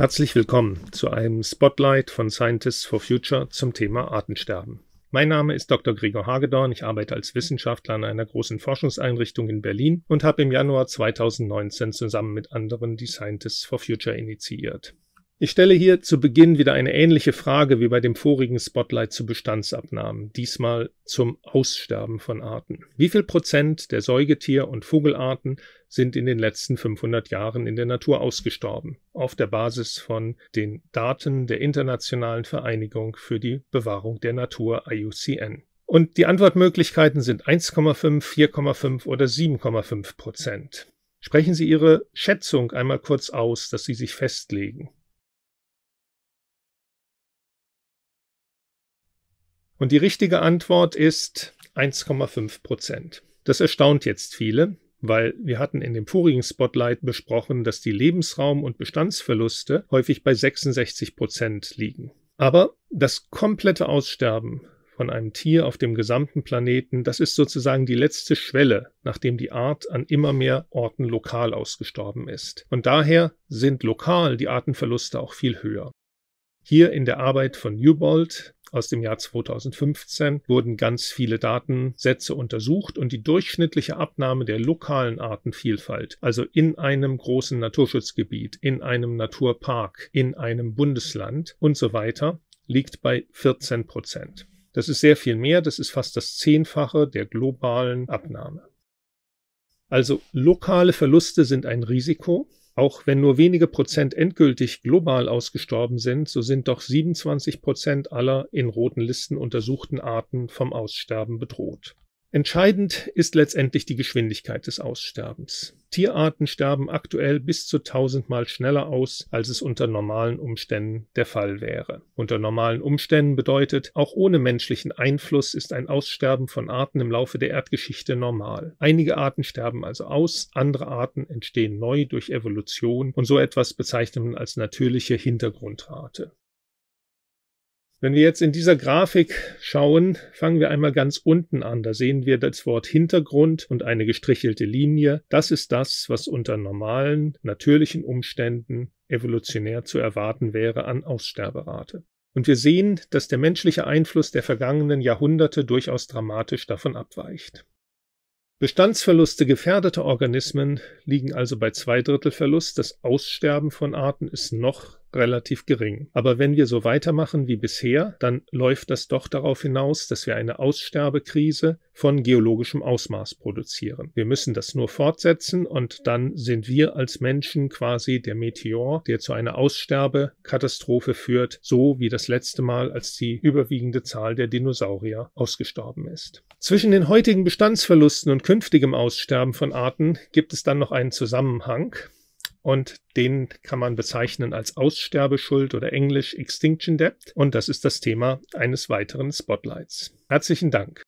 Herzlich willkommen zu einem Spotlight von Scientists for Future zum Thema Artensterben. Mein Name ist Dr. Gregor Hagedorn, ich arbeite als Wissenschaftler an einer großen Forschungseinrichtung in Berlin und habe im Januar 2019 zusammen mit anderen die Scientists for Future initiiert. Ich stelle hier zu Beginn wieder eine ähnliche Frage wie bei dem vorigen Spotlight zu Bestandsabnahmen, diesmal zum Aussterben von Arten. Wie viel Prozent der Säugetier- und Vogelarten sind in den letzten 500 Jahren in der Natur ausgestorben, auf der Basis von den Daten der Internationalen Vereinigung für die Bewahrung der Natur IUCN? Und die Antwortmöglichkeiten sind 1,5, 4,5 oder 7,5 Prozent. Sprechen Sie Ihre Schätzung einmal kurz aus, dass Sie sich festlegen. Und die richtige Antwort ist 1,5 Prozent. Das erstaunt jetzt viele, weil wir hatten in dem vorigen Spotlight besprochen, dass die Lebensraum- und Bestandsverluste häufig bei 66 Prozent liegen. Aber das komplette Aussterben von einem Tier auf dem gesamten Planeten, das ist sozusagen die letzte Schwelle, nachdem die Art an immer mehr Orten lokal ausgestorben ist. Und daher sind lokal die Artenverluste auch viel höher. Hier in der Arbeit von Newbold aus dem Jahr 2015 wurden ganz viele Datensätze untersucht und die durchschnittliche Abnahme der lokalen Artenvielfalt, also in einem großen Naturschutzgebiet, in einem Naturpark, in einem Bundesland und so weiter, liegt bei 14 Prozent. Das ist sehr viel mehr, das ist fast das Zehnfache der globalen Abnahme. Also lokale Verluste sind ein Risiko, auch wenn nur wenige Prozent endgültig global ausgestorben sind, so sind doch 27 Prozent aller in roten Listen untersuchten Arten vom Aussterben bedroht. Entscheidend ist letztendlich die Geschwindigkeit des Aussterbens. Tierarten sterben aktuell bis zu tausendmal schneller aus, als es unter normalen Umständen der Fall wäre. Unter normalen Umständen bedeutet, auch ohne menschlichen Einfluss ist ein Aussterben von Arten im Laufe der Erdgeschichte normal. Einige Arten sterben also aus, andere Arten entstehen neu durch Evolution und so etwas bezeichnet man als natürliche Hintergrundrate. Wenn wir jetzt in dieser Grafik schauen, fangen wir einmal ganz unten an. Da sehen wir das Wort Hintergrund und eine gestrichelte Linie. Das ist das, was unter normalen, natürlichen Umständen evolutionär zu erwarten wäre an Aussterberate. Und wir sehen, dass der menschliche Einfluss der vergangenen Jahrhunderte durchaus dramatisch davon abweicht. Bestandsverluste gefährdeter Organismen liegen also bei zwei Drittel Verlust. Das Aussterben von Arten ist noch relativ gering. Aber wenn wir so weitermachen wie bisher, dann läuft das doch darauf hinaus, dass wir eine Aussterbekrise von geologischem Ausmaß produzieren. Wir müssen das nur fortsetzen und dann sind wir als Menschen quasi der Meteor, der zu einer Aussterbekatastrophe führt, so wie das letzte Mal, als die überwiegende Zahl der Dinosaurier ausgestorben ist. Zwischen den heutigen Bestandsverlusten und künftigem Aussterben von Arten gibt es dann noch einen Zusammenhang und den kann man bezeichnen als Aussterbeschuld oder englisch Extinction Debt und das ist das Thema eines weiteren Spotlights. Herzlichen Dank.